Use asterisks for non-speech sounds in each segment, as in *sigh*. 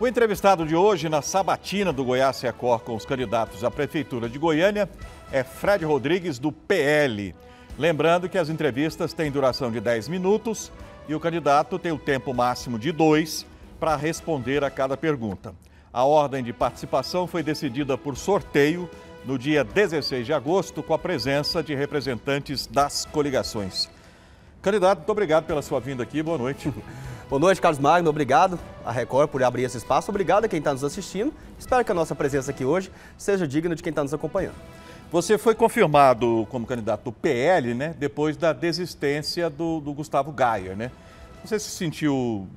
O entrevistado de hoje na sabatina do Goiás Record com os candidatos à Prefeitura de Goiânia é Fred Rodrigues, do PL. Lembrando que as entrevistas têm duração de 10 minutos e o candidato tem o tempo máximo de dois para responder a cada pergunta. A ordem de participação foi decidida por sorteio no dia 16 de agosto, com a presença de representantes das coligações. Candidato, muito obrigado pela sua vinda aqui. Boa noite. *laughs* Boa noite, Carlos Magno. Obrigado à Record por abrir esse espaço. Obrigado a quem está nos assistindo. Espero que a nossa presença aqui hoje seja digna de quem está nos acompanhando. Você foi confirmado como candidato do PL, né? Depois da desistência do, do Gustavo Gayer, né? Você se sentiu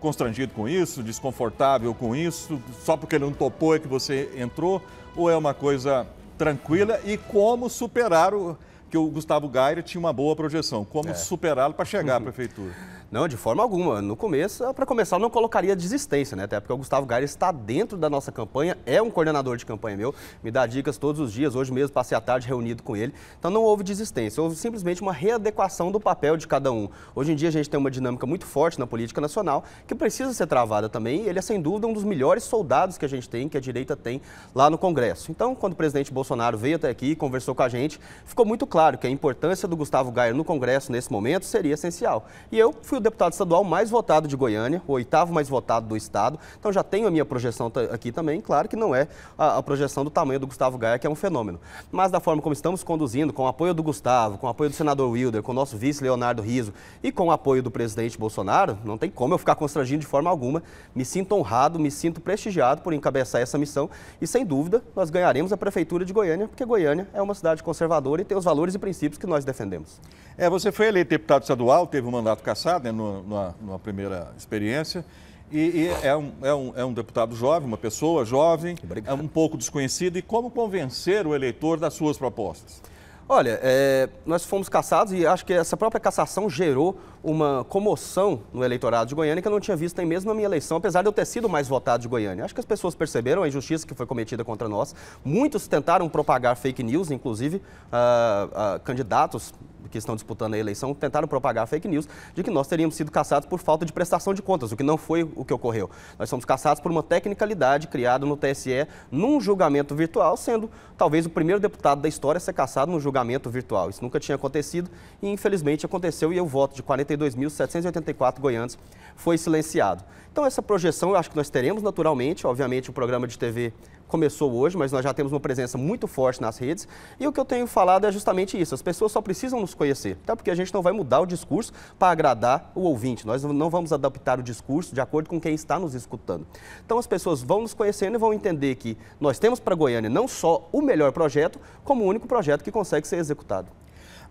constrangido com isso, desconfortável com isso? Só porque ele não topou é que você entrou? Ou é uma coisa tranquila? E como superar o que o Gustavo Gaira tinha uma boa projeção. Como é. superá-lo para chegar à *laughs* prefeitura? Não, de forma alguma. No começo, para começar, eu não colocaria desistência, né? Até porque o Gustavo Gaia está dentro da nossa campanha, é um coordenador de campanha meu, me dá dicas todos os dias. Hoje mesmo passei a tarde reunido com ele. Então não houve desistência, houve simplesmente uma readequação do papel de cada um. Hoje em dia a gente tem uma dinâmica muito forte na política nacional que precisa ser travada também. ele é sem dúvida um dos melhores soldados que a gente tem, que a direita tem lá no Congresso. Então, quando o presidente Bolsonaro veio até aqui e conversou com a gente, ficou muito claro que a importância do Gustavo Gaia no Congresso nesse momento seria essencial. E eu fui deputado estadual mais votado de Goiânia, o oitavo mais votado do estado. Então já tenho a minha projeção aqui também. Claro que não é a, a projeção do tamanho do Gustavo Gaia, que é um fenômeno. Mas da forma como estamos conduzindo, com o apoio do Gustavo, com o apoio do senador Wilder, com o nosso vice Leonardo Riso e com o apoio do presidente Bolsonaro, não tem como eu ficar constrangido de forma alguma. Me sinto honrado, me sinto prestigiado por encabeçar essa missão e, sem dúvida, nós ganharemos a prefeitura de Goiânia, porque Goiânia é uma cidade conservadora e tem os valores e princípios que nós defendemos. É, você foi eleito deputado estadual, teve um mandato cassado, né? no, numa, numa primeira experiência. E, e é, um, é, um, é um deputado jovem, uma pessoa jovem, Obrigado. é um pouco desconhecido. E como convencer o eleitor das suas propostas? Olha, é, nós fomos caçados e acho que essa própria cassação gerou uma comoção no eleitorado de Goiânia que eu não tinha visto nem mesmo na minha eleição, apesar de eu ter sido mais votado de Goiânia. Acho que as pessoas perceberam a injustiça que foi cometida contra nós. Muitos tentaram propagar fake news, inclusive uh, uh, candidatos que estão disputando a eleição tentaram propagar fake news de que nós teríamos sido caçados por falta de prestação de contas, o que não foi o que ocorreu. Nós somos caçados por uma tecnicalidade criada no TSE num julgamento virtual, sendo talvez o primeiro deputado da história a ser caçado num julgamento virtual. Isso nunca tinha acontecido e infelizmente aconteceu e o voto de 42.784 goianos foi silenciado. Então, essa projeção eu acho que nós teremos naturalmente. Obviamente, o programa de TV começou hoje, mas nós já temos uma presença muito forte nas redes. E o que eu tenho falado é justamente isso: as pessoas só precisam nos conhecer, até tá? porque a gente não vai mudar o discurso para agradar o ouvinte. Nós não vamos adaptar o discurso de acordo com quem está nos escutando. Então, as pessoas vão nos conhecendo e vão entender que nós temos para Goiânia não só o melhor projeto, como o único projeto que consegue ser executado.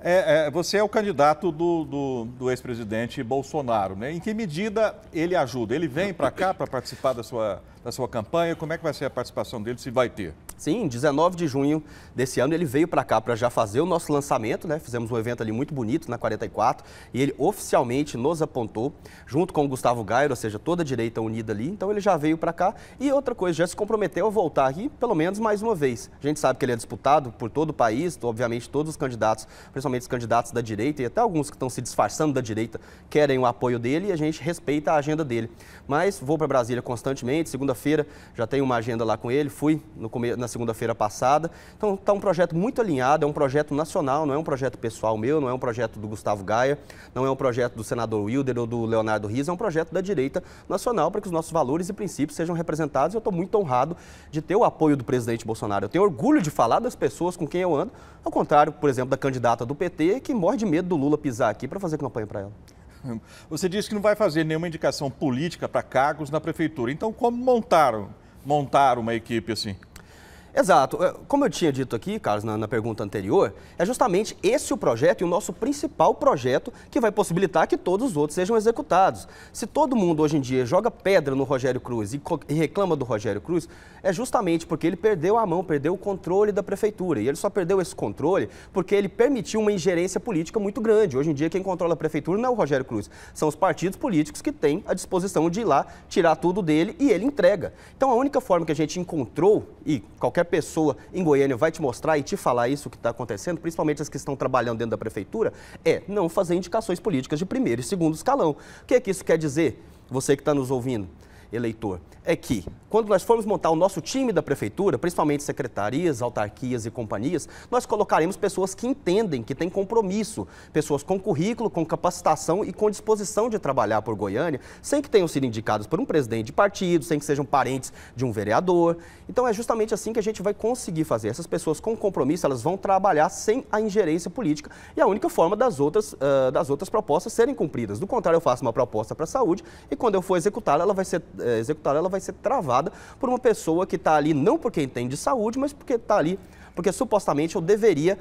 É, é, você é o candidato do, do, do ex-presidente Bolsonaro, né? Em que medida ele ajuda? Ele vem para cá para participar da sua, da sua campanha? Como é que vai ser a participação dele, se vai ter? Sim, 19 de junho desse ano ele veio para cá para já fazer o nosso lançamento, né? Fizemos um evento ali muito bonito na 44 e ele oficialmente nos apontou junto com o Gustavo Gairo, ou seja, toda a direita unida ali. Então ele já veio para cá e outra coisa, já se comprometeu a voltar aqui pelo menos mais uma vez. A gente sabe que ele é disputado por todo o país, obviamente todos os candidatos, principalmente os candidatos da direita e até alguns que estão se disfarçando da direita, querem o apoio dele e a gente respeita a agenda dele. Mas vou para Brasília constantemente, segunda-feira já tenho uma agenda lá com ele, fui no começo segunda-feira passada. Então está um projeto muito alinhado, é um projeto nacional, não é um projeto pessoal meu, não é um projeto do Gustavo Gaia, não é um projeto do senador Wilder ou do Leonardo Riz, é um projeto da direita nacional para que os nossos valores e princípios sejam representados. Eu estou muito honrado de ter o apoio do presidente Bolsonaro. Eu tenho orgulho de falar das pessoas com quem eu ando, ao contrário, por exemplo, da candidata do PT que morre de medo do Lula pisar aqui para fazer campanha para ela. Você disse que não vai fazer nenhuma indicação política para cargos na prefeitura. Então, como montaram, montaram uma equipe assim? Exato. É, como eu tinha dito aqui, Carlos, na, na, pergunta anterior, é justamente esse o projeto e o nosso principal projeto que vai possibilitar que todos os outros sejam executados. Se todo mundo hoje em dia joga pedra no Rogério Cruz e, e reclama do Rogério Cruz, é justamente porque ele perdeu a mão, perdeu o controle da prefeitura. E ele só perdeu esse controle porque ele permitiu uma ingerência política muito grande. Hoje em dia, quem controla a prefeitura não é o Rogério Cruz, são os partidos políticos que têm a disposição de ir lá tirar tudo dele e ele entrega. Então, a única forma que a gente encontrou, e qualquer qualquer pessoa em Goiânia vai te mostrar e te falar isso que está acontecendo, principalmente as que estão trabalhando dentro da prefeitura, é não fazer indicações políticas de primeiro e segundo escalão. O que é que isso quer dizer, você que está nos ouvindo? eleitor é que, quando nós formos montar o nosso time da prefeitura, principalmente secretarias, autarquias e companhias, nós colocaremos pessoas que entendem, que têm compromisso, pessoas com currículo, com capacitação e com disposição de trabalhar por Goiânia, sem que tenham sido indicados por um presidente de partido, sem que sejam parentes de um vereador. Então é justamente assim que a gente vai conseguir fazer. Essas pessoas com compromisso, elas vão trabalhar sem a ingerência política e a única forma das outras, uh, das outras propostas serem cumpridas. Do contrário, eu faço uma proposta para a saúde e quando eu for executá-la, ela vai ser é, executada, ela vai ser travada por uma pessoa que está ali não porque entende de saúde, mas porque está ali porque supostamente eu deveria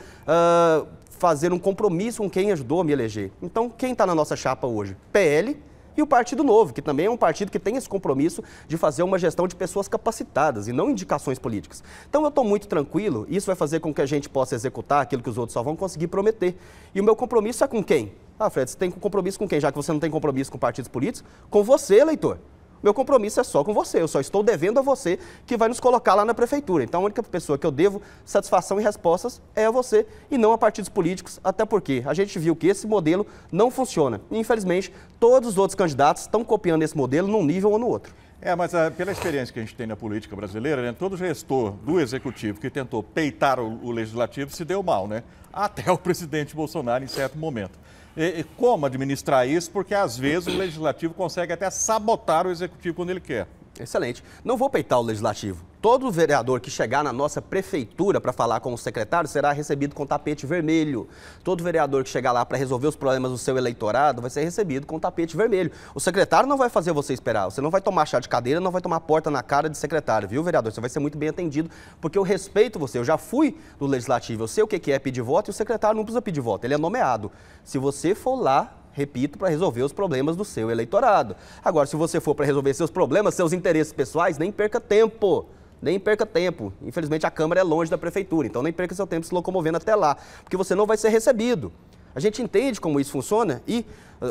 uh, fazer um compromisso com quem ajudou a me eleger. Então, quem está na nossa chapa hoje? PL, e o Partido Novo, que também é um partido que tem esse compromisso de fazer uma gestão de pessoas capacitadas e não indicações políticas. Então eu estou muito tranquilo, isso vai fazer com que a gente possa executar aquilo que os outros só vão conseguir prometer. E o meu compromisso é com quem? Ah, Fred, você tem compromisso com quem? Já que você não tem compromisso com partidos políticos, com você, eleitor meu compromisso é só com você, eu só estou devendo a você que vai nos colocar lá na prefeitura. Então a única pessoa que eu devo satisfação e respostas é a você e não a partidos políticos, até porque a gente viu que esse modelo não funciona. infelizmente, todos os outros candidatos estão copiando esse modelo num nível ou no outro. É, mas a, ah, pela experiência que a gente tem na política brasileira, né, todo gestor do executivo que tentou peitar o, o legislativo se deu mal, né? Até o *laughs* presidente Bolsonaro em certo momento. E, e como administrar isso? Porque às vezes o legislativo consegue até sabotar o executivo quando ele quer. Excelente. Não vou peitar o legislativo. Todo vereador que chegar na nossa prefeitura para falar com o secretário será recebido com tapete vermelho. Todo vereador que chegar lá para resolver os problemas do seu eleitorado vai ser recebido com tapete vermelho. O secretário não vai fazer você esperar. Você não vai tomar chá de cadeira, não vai tomar porta na cara de secretário, viu, vereador? Você vai ser muito bem atendido, porque eu respeito você. Eu já fui no legislativo, eu sei o que é pedir voto e o secretário não precisa pedir voto, ele é nomeado. Se você for lá repito, para resolver os problemas do seu eleitorado. Agora, se você for para resolver seus problemas, seus interesses pessoais, nem perca tempo nem perca tempo. Infelizmente a Câmara é longe da Prefeitura, então nem perca seu tempo se locomovendo até lá, porque você não vai ser recebido. A gente entende como isso funciona e o,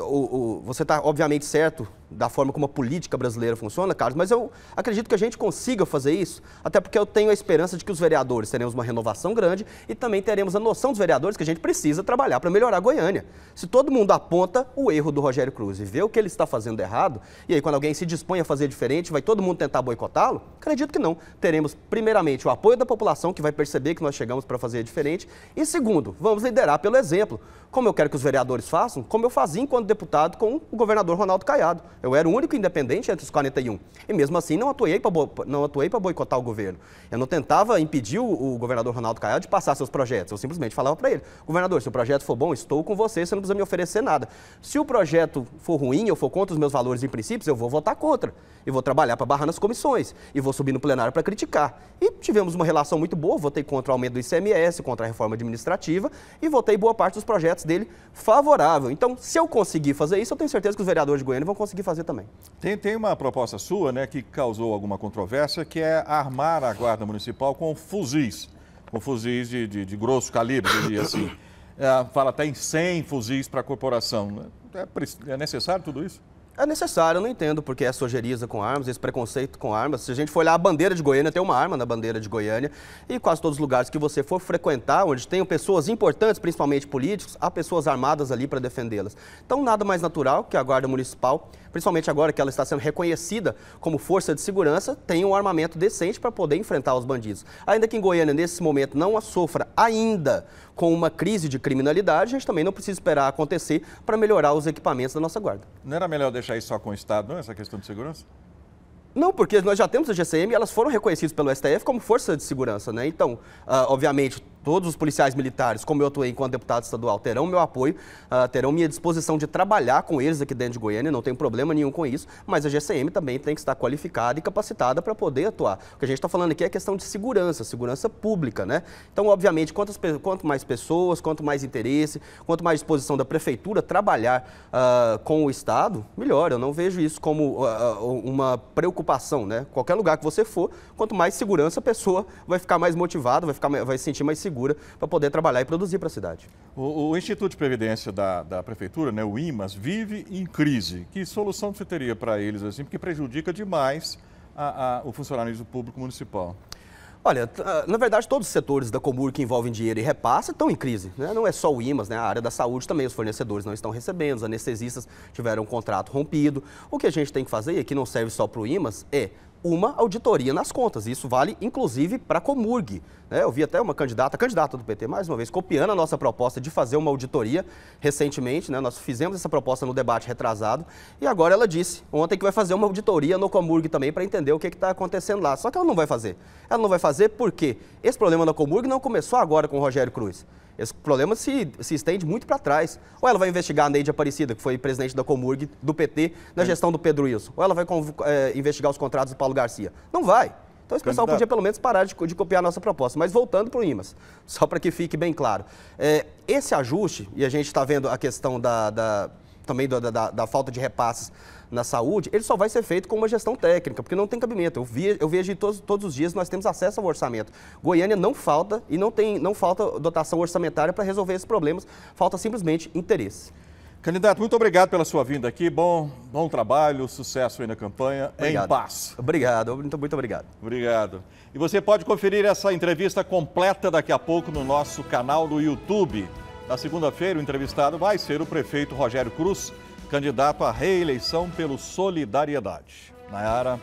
o, você está, obviamente, certo da forma como a política brasileira funciona, Carlos, mas eu acredito que a gente consiga fazer isso, até porque eu tenho a esperança de que os vereadores teremos uma renovação grande e também teremos a noção dos vereadores que a gente precisa trabalhar para melhorar a Goiânia. Se todo mundo aponta o erro do Rogério Cruz e vê o que ele está fazendo errado, e aí quando alguém se dispõe a fazer diferente, vai todo mundo tentar boicotá-lo? Acredito que não. Teremos, primeiramente, o apoio da população, que vai perceber que nós chegamos para fazer diferente, e segundo, vamos liderar pelo exemplo. Como eu quero que os vereadores façam, como eu fazia enquanto enquanto deputado com o governador Ronaldo Caiado. Eu era o único independente entre os 41. E mesmo assim não atuei para não atuei para boicotar o governo. Eu não tentava impedir o, o governador Ronaldo Caiado de passar seus projetos. Eu simplesmente falava para ele: "Governador, se o projeto for bom, estou com você, você não precisa me oferecer nada. Se o projeto for ruim, eu for contra os meus valores e princípios, eu vou votar contra e vou trabalhar para barrar nas comissões e vou subir no plenário para criticar". E tivemos uma relação muito boa, votei contra o aumento do ICMS, contra a reforma administrativa e votei boa parte dos projetos dele favorável. Então, se eu conseguir fazer isso, eu tenho certeza que os vereadores de Goiânia vão conseguir fazer também. Tem, tem uma proposta sua, né, que causou alguma controvérsia, que é armar a Guarda Municipal com fuzis, com fuzis de, de, de grosso calibre, diria assim. *coughs* É, fala até em 100 fuzis para a corporação. É, é, é necessário tudo isso? É necessário, eu não entendo porque é ojeriza com armas, esse preconceito com armas. Se a gente for olhar a bandeira de Goiânia, tem uma arma na bandeira de Goiânia. E quase todos os lugares que você for frequentar, onde tem pessoas importantes, principalmente políticos, há pessoas armadas ali para defendê-las. Então, nada mais natural que a Guarda Municipal, principalmente agora que ela está sendo reconhecida como força de segurança, tenha um armamento decente para poder enfrentar os bandidos. Ainda que em Goiânia, nesse momento, não sofra ainda com uma crise de criminalidade, a gente também não precisa esperar acontecer para melhorar os equipamentos da nossa Guarda. Não era melhor deixar deixar isso só com o Estado, não, essa questão de segurança? Não, porque nós já temos a GCM elas foram reconhecidas pelo STF como força de segurança, né? Então, uh, obviamente, todos os policiais militares, como eu atuei enquanto deputado estadual, terão meu apoio, uh, terão minha disposição de trabalhar com eles aqui dentro de Goiânia, não tem problema nenhum com isso, mas a GCM também tem que estar qualificada e capacitada para poder atuar. O que a gente está falando aqui é questão de segurança, segurança pública, né? Então, obviamente, quantas, quanto mais pessoas, quanto mais interesse, quanto mais disposição da prefeitura trabalhar uh, com o Estado, melhor. Eu não vejo isso como uh, uma preocupação, né? Qualquer lugar que você for, quanto mais segurança a pessoa vai ficar mais motivada, vai, ficar, vai sentir mais segura segura para poder trabalhar e produzir para a cidade. O, o, Instituto de Previdência da, da Prefeitura, né, o IMAS, vive em crise. Que solução você teria para eles, assim, porque prejudica demais a, a, o funcionalismo público municipal? Olha, ah, na verdade, todos os setores da Comur que envolvem dinheiro e repasse estão em crise. Né? Não é só o IMAS, né? a área da saúde também, os fornecedores não estão recebendo, os anestesistas tiveram um contrato rompido. O que a gente tem que fazer, e aqui não serve só para o IMAS, é uma auditoria nas contas. Isso vale, inclusive, para a Comurg. Né? Eu vi até uma candidata, candidata do PT, mais uma vez, copiando a nossa proposta de fazer uma auditoria recentemente. Né? Nós fizemos essa proposta no debate retrasado e agora ela disse ontem que vai fazer uma auditoria no Comurg também para entender o que está acontecendo lá. Só que ela não vai fazer. Ela não vai fazer porque esse problema na Comurg não começou agora com o Rogério Cruz. Esse problema se, se estende muito para trás. Ou ela vai investigar a Neide Aparecida, que foi presidente da Comurg, do PT, na é. gestão do Pedro Wilson. Ou ela vai é, investigar os contratos do Paulo Garcia. Não vai. Então esse pessoal podia pelo menos parar de, de copiar a nossa proposta. Mas voltando para o IMAS, só para que fique bem claro. É, esse ajuste, e a gente está vendo a questão da, da também da, da, da, falta de repasses na saúde, ele só vai ser feito com uma gestão técnica, porque não tem cabimento. Eu, vi, eu vejo todos, todos os dias, nós temos acesso ao orçamento. Goiânia não falta e não, tem, não falta dotação orçamentária para resolver esses problemas, falta simplesmente interesse. Candidato, muito obrigado pela sua vinda aqui. Bom, bom trabalho, sucesso aí na campanha. Obrigado. Em paz. Obrigado, muito, muito obrigado. Obrigado. E você pode conferir essa entrevista completa daqui a pouco no nosso canal do YouTube. Na segunda-feira, o entrevistado vai ser o prefeito Rogério Cruz, candidato à reeleição pelo Solidariedade. Nayara.